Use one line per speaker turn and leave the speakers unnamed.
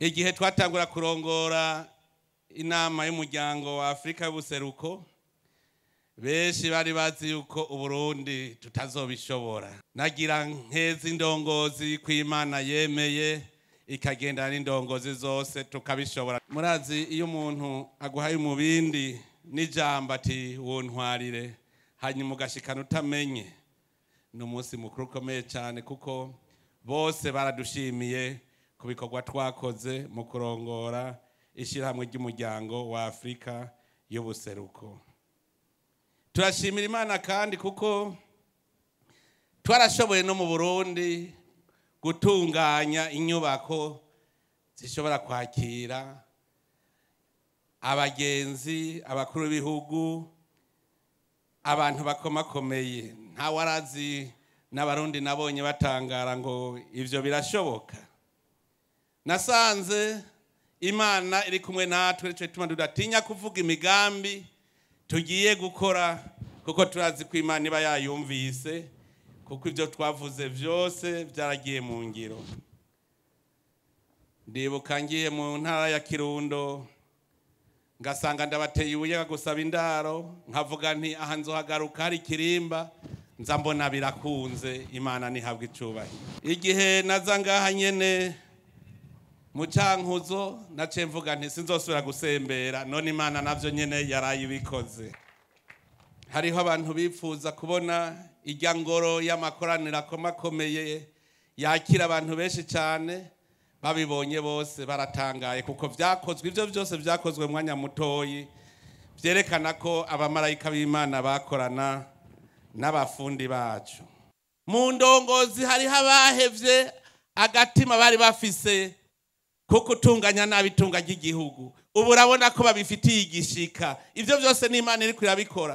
igihe twatangura kurongora inama y'umuryango wa afurika y'ubuseruko benshi bari bazi yuko uburundi tutazobishobora nagira nkeza indongozi ku imana yemeye ikagendana n'indongozi zose tukabishobora murazi iyo umuntu aguhaye umubindi n'ijambo ati wuntwarire hanyuma ugashikana utamenye ni umunsi mukuru ukomeye cyane kuko bose baradushimiye ku bikorwa twakoze mu kurongora ishyirahamwe ry'umuryango wa afurika y'ubuseruko turashimira imana kandi kuko twarashoboye no mu burundi gutunganya inyubako zishobora kwakira abagenzi abakuru b'ibihugu abantu bakomakomeye ntawe arazi n'abarundi nabonye batangara ngo ibyo birashoboka nasanze imana iri kumwe natwe nicyo gituma tudatinya kuvuga imigambi tugiye gukora kuko turazi ko imana iba yayumvise kuko ibyo twavuze byose byaragiye mu ngiro ndibuka ngiye mu ntara ya kirundo ngasanga ndabateye ibuye gusaba indaro nkavuga nti aha nzohagaruka hari ikirimba nza mbona birakunze imana ntihabwe icyubahiro igihe naza ngaha nyine mu na naciye mvuga gusembera none imana nabyo nyine yaraye ibikoze hariho abantu bifuza kubona ijya ngoro y'amakoraniro akomakomeye yakira abantu benshi cyane babibonye bose baratangaye kuko byakozwe ibyo byose byakozwe mwanya mutoyi byerekana ko abamarayika b'imana bakorana n'abafundi bacu mu ndongozi hariho abahevye agatima bari bafise kuko utunganya nabi itunganya igihugu ubu urabona ko babifitiye igishika ibyo byose n'imana iri kurabikora